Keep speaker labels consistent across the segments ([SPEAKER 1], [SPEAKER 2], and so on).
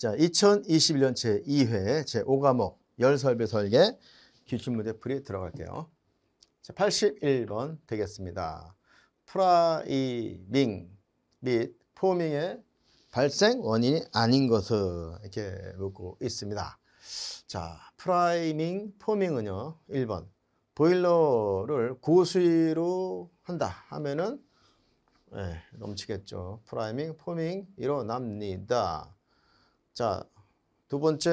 [SPEAKER 1] 자, 2021년 제2회 제5과목 열설배 설계 기출문제 풀이 들어갈게요. 자, 81번 되겠습니다. 프라이밍 및 포밍의 발생 원인이 아닌 것은 이렇게 묻고 있습니다. 자, 프라이밍, 포밍은요. 1번. 보일러를 고수위로 한다 하면은 에, 예, 넘치겠죠. 프라이밍, 포밍 일어납니다. 자, 두 번째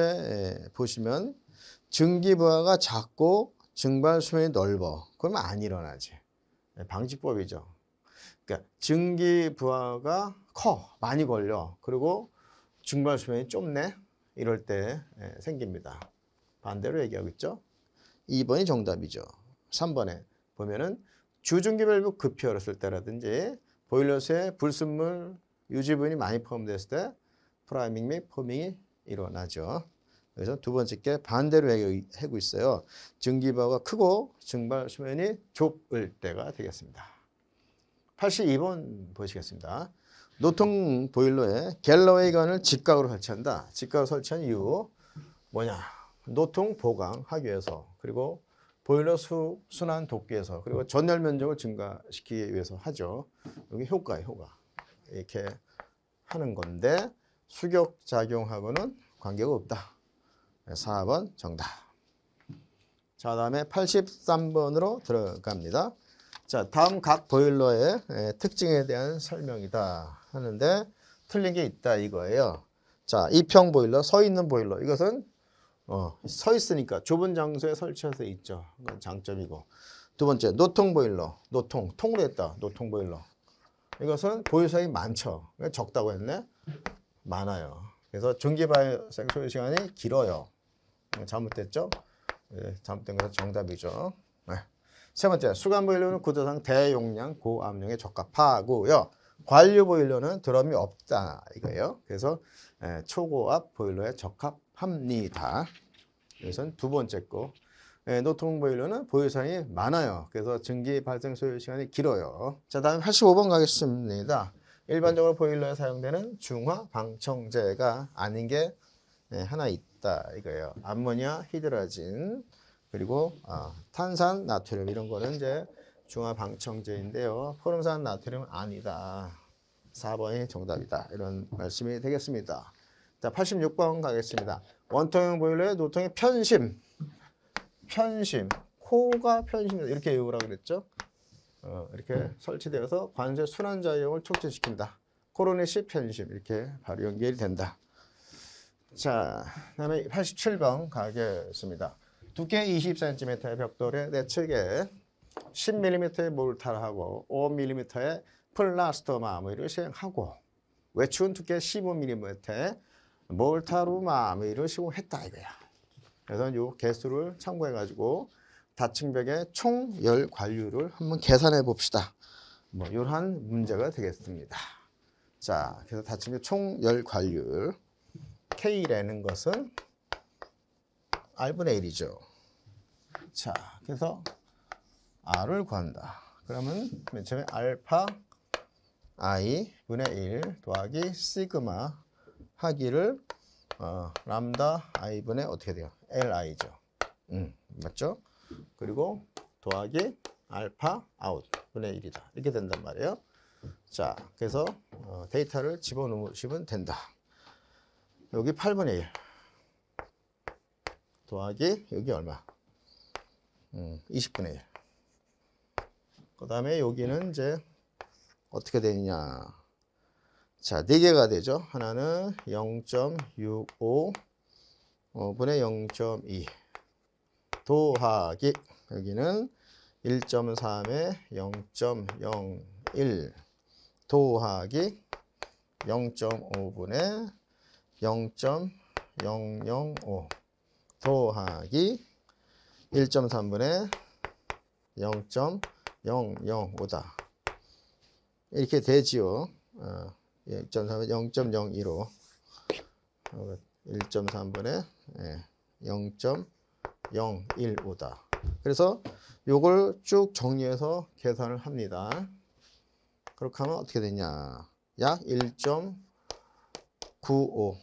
[SPEAKER 1] 예, 보시면 증기부하가 작고 증발 수면이 넓어. 그러면 안 일어나지. 예, 방지법이죠. 그러니까 증기부하가 커. 많이 걸려. 그리고 증발 수면이 좁네. 이럴 때 예, 생깁니다. 반대로 얘기하고 있죠. 2번이 정답이죠. 3번에 보면은 주증기 밸브 급히 열었을 때라든지 보일러에 불순물 유지분이 많이 포함됐을 때 프라이밍 및 포밍이 일어나죠. 그래서 두 번째 게 반대로 해고 있어요. 증기바가 크고 증발 수면이 좁을 때가 되겠습니다. 82번 보시겠습니다. 노통 보일러에 갤러웨이건을 직각으로 설치한다. 직각으로 설치한 이유 뭐냐? 노통 보강하기 위해서 그리고 보일러 수, 순환 돕기에서 그리고 전열 면적을 증가시키기 위해서 하죠. 여기 효과예 효과. 이렇게 하는 건데 수격 작용하고는 관계가 없다. 4번 정답. 자, 다음에 83번으로 들어갑니다. 자, 다음 각 보일러의 예, 특징에 대한 설명이다 하는데 틀린 게 있다 이거예요. 자, 이평 보일러, 서 있는 보일러. 이것은 어, 서 있으니까 좁은 장소에 설치해서 있죠. 그건 장점이고. 두 번째, 노통 보일러. 노통, 통으로 했다. 노통 보일러. 이것은 보유석이 많죠. 그러니까 적다고 했네. 많아요. 그래서 전기 발생 소요 시간이 길어요. 네, 잘못됐죠? 네, 잘못된 것은 정답이죠. 네. 세 번째, 수간 보일러는 구조상 대용량, 고압용에 적합하고요. 관류 보일러는 드럼이 없다 이거예요. 그래서 에, 네, 초고압 보일러에 적합합니다. 그래서 두 번째 거. 예, 네, 노트북 보일러는 보유상이 많아요. 그래서 증기 발생 소요 시간이 길어요. 자, 다음 85번 가겠습니다. 일반적으로 보일러에 사용되는 중화 방청제가 아닌 게 네, 하나 있다 이거예요. 암모니아, 히드라진, 그리고 어, 탄산, 나트륨 이런 거는 이제 중화 방청제인데요. 포름산 나트륨 아니다. 4번이 정답이다. 이런 말씀이 되겠습니다. 자, 86번 가겠습니다. 원통형 보일러의 노통의 편심. 편심. 코가 편심이다. 이렇게 외우라 그랬죠? 어, 이렇게 설치되어서 관세 순환 자용을 촉진시킨다. 코로네시 편심 이렇게 바로 연결이 된다. 자, 다음에 87번 가겠습니다. 두께 20cm의 벽돌에 내측에 10mm의 몰타하고 5mm의 플라스터 마무리를 시행하고 외축은 두께 15mm 몰타로 마무리를 시공했다 이거야. 그래서 이 개수를 참고해가지고 다층벽의 총열 관류를 한번 계산해 봅시다. 뭐 이러한 문제가 되겠습니다. 자, 그래서 다층벽 총열 관류 K라는 것은 R분의 1이죠. 자, 그래서 R을 구한다. 그러면 맨 처음에 알파 I 분의 1 더하기 시그마 하기를 어, 람다 I 분의 어떻게 돼요? L I죠. 음, 맞죠? 그리고 더하기 알파 아웃 분의 1이다. 이렇게 된단 말이에요. 자, 그래서 어, 데이터를 집어넣으시면 된다. 여기 8분의 1 더하기 여기 얼마? 음, 20분의 1. 그 다음에 여기는 이제 어떻게 되느냐. 자, 4개가 되죠. 하나는 0.65 어, 분의 0.2. 도하기 여기는 1.3에 0.01도하기 0.5분의 0.005도하기 1.3분의 0.005다. 이렇게 되지요. 0.3은 0.01로 1.3분의 0 0, 1, 5다. 그래서 이걸쭉 정리해서 계산을 합니다. 그렇게 하면 어떻게 되냐. 약 1.95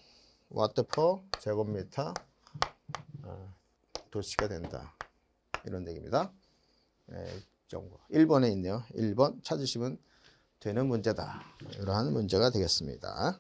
[SPEAKER 1] 와트 퍼 제곱미터 어, 도시가 된다. 이런 얘기입니다. 네, 정도. 1번에 있네요. 1번 찾으시면 되는 문제다. 이러한 문제가 되겠습니다.